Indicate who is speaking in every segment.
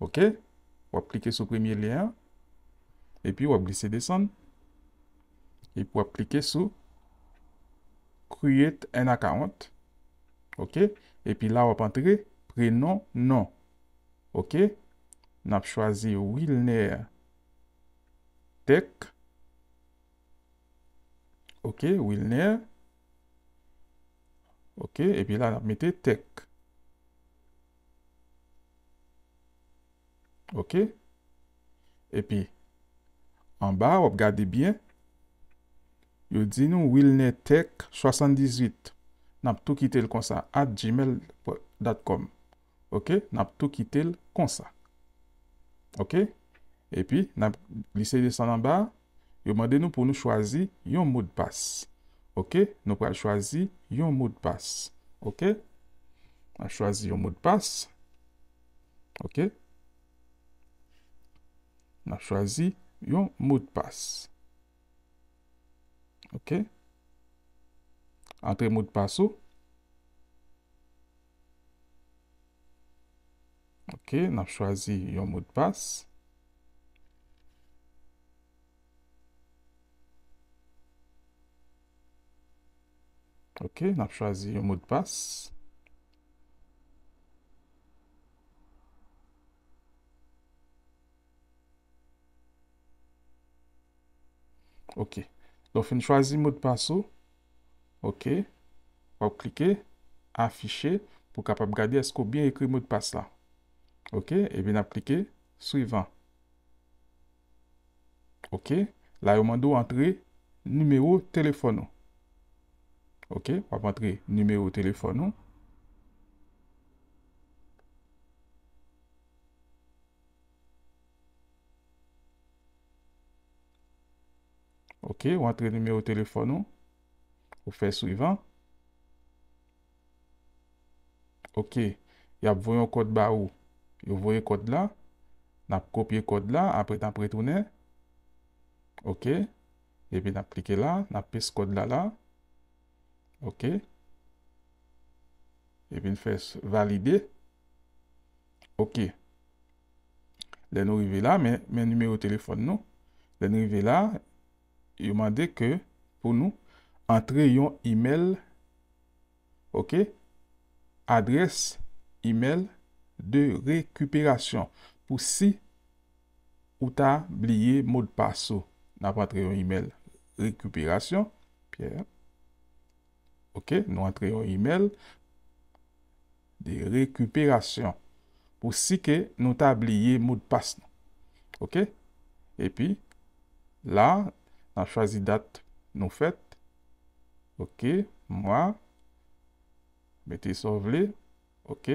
Speaker 1: Ok, wap plike sou premye liyan, epi wap glise desen, epi wap plike sou create an account, ok, epi la wap antre prenon non, ok. Ok, nap chwazi Wilner Tech, ok, Wilner, ok, epi la nap mette Tech. Ok, epi, an ba wap gade bien, yo di nou wilnetek78, nap tou kitel konsa, at gmail.com, ok, nap tou kitel konsa, ok, epi, nap lisey desan an ba, yo mande nou pou nou chwazi yon moud bas, ok, nou pou al chwazi yon moud bas, ok, al chwazi yon moud bas, ok, on choisi un mot de passe, ok, entrez mot de passe, ok, on a choisi un mot de passe, ok, on a choisi un mot de passe Ok, lò fèn chwazi mòd pasò. Ok, wap klike, an fichè pou kapap gade esko byen ekri mòd pasò la. Ok, e ben aplike, suivan. Ok, la yo mandou antre numèro telefonon. Ok, wap antre numèro telefonon. Ok, ou antre nime ou telefon nou. Ou fè suivant. Ok, y ap voyon kod ba ou. Yo voye kod la. Nap kopye kod la, apre tan pretounè. Ok, e bin aplike la. Nap pès kod la la. Ok. E bin fè valide. Ok. Den nou rive la, men nime ou telefon nou. Den nou rive la. Ok. yo mande ke pou nou antre yon e-mail ok adres e-mail de rekuperasyon pou si ou ta bliye moud paso nan patre yon e-mail rekuperasyon ok nou antre yon e-mail de rekuperasyon pou si ke nou ta bliye moud paso ok epi la N ap chwazi dat nou fèt. Ok. Mwa. Beti sovli. Ok.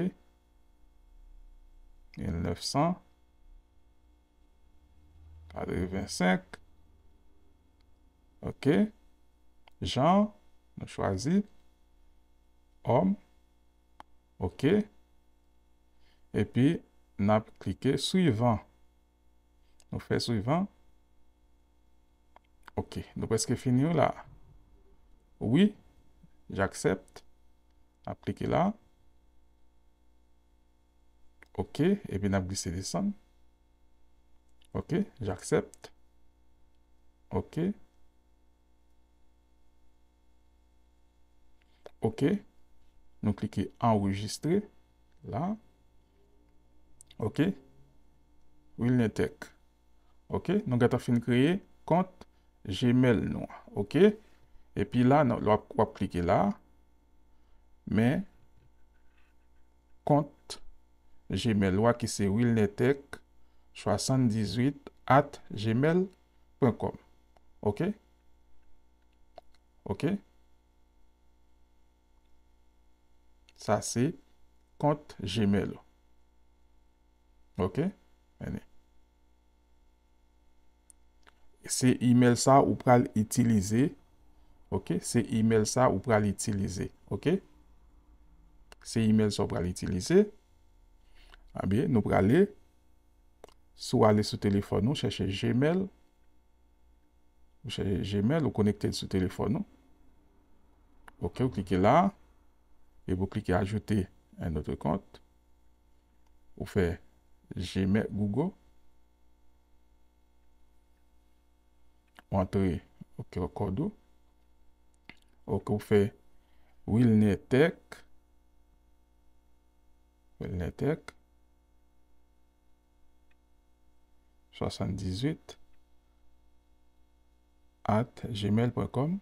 Speaker 1: 1900. 425. Ok. Jan. Nou chwazi. Om. Ok. E pi, n ap klike suivant. Nou fè suivant. Ok. Ok, nou preske finyo la. Oui, j'aksept. Aplike la. Ok, ebe na blise disan. Ok, j'aksept. Ok. Ok, nou klike enregistre la. Ok, will netek. Ok, nou gata fin kreye kont. jemel nou a. Ok? E pi la, lwa wap wap klike la. Men, kont jemel wak ki se willnetek78 at jemel ponkom. Ok? Ok? Sa se kont jemel. Ok? Ok? Se e-mail sa ou pral itilize, ok? Se e-mail sa ou pral itilize, ok? Se e-mail sa ou pral itilize, abye, nou pral le, sou ale sou telefon nou, chèche Gmail, ou chèche Gmail ou konekte sou telefon nou. Ok, ou klike la, e vou klike ajote en notre kont, ou fè Gmail, Google, Wantri, ok, wakodu. Ok, wou fè Wilnetek Wilnetek 78 at gmail.com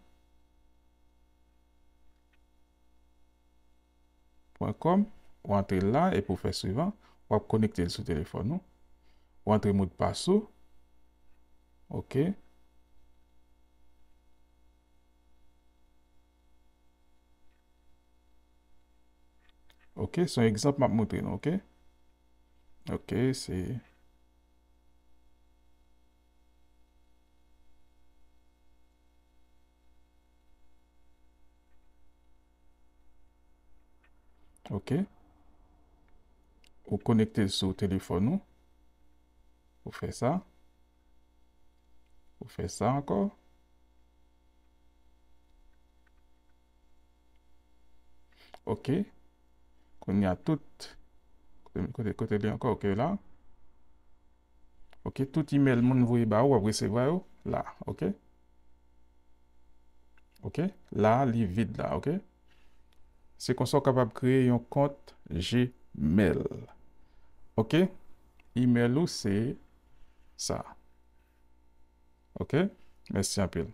Speaker 1: .com Wantri la, e pou fè suivant. Wap konikte sou telefon nou. Wantri mout basou. Ok. Ok. OK? C'est un exemple m'a montré, OK? OK, c'est... OK? Vous connectez sur téléphone, Vous faites ça. Vous faites ça encore. OK. kon y a tout, kote li anko, ok, la, ok, tout imel moun vwe ba ou, wap vwe se vwe ou, la, ok, ok, la, li vid la, ok, se kon son kapab kreye yon kont, je, mel, ok, imel ou se, sa, ok, mersi apil,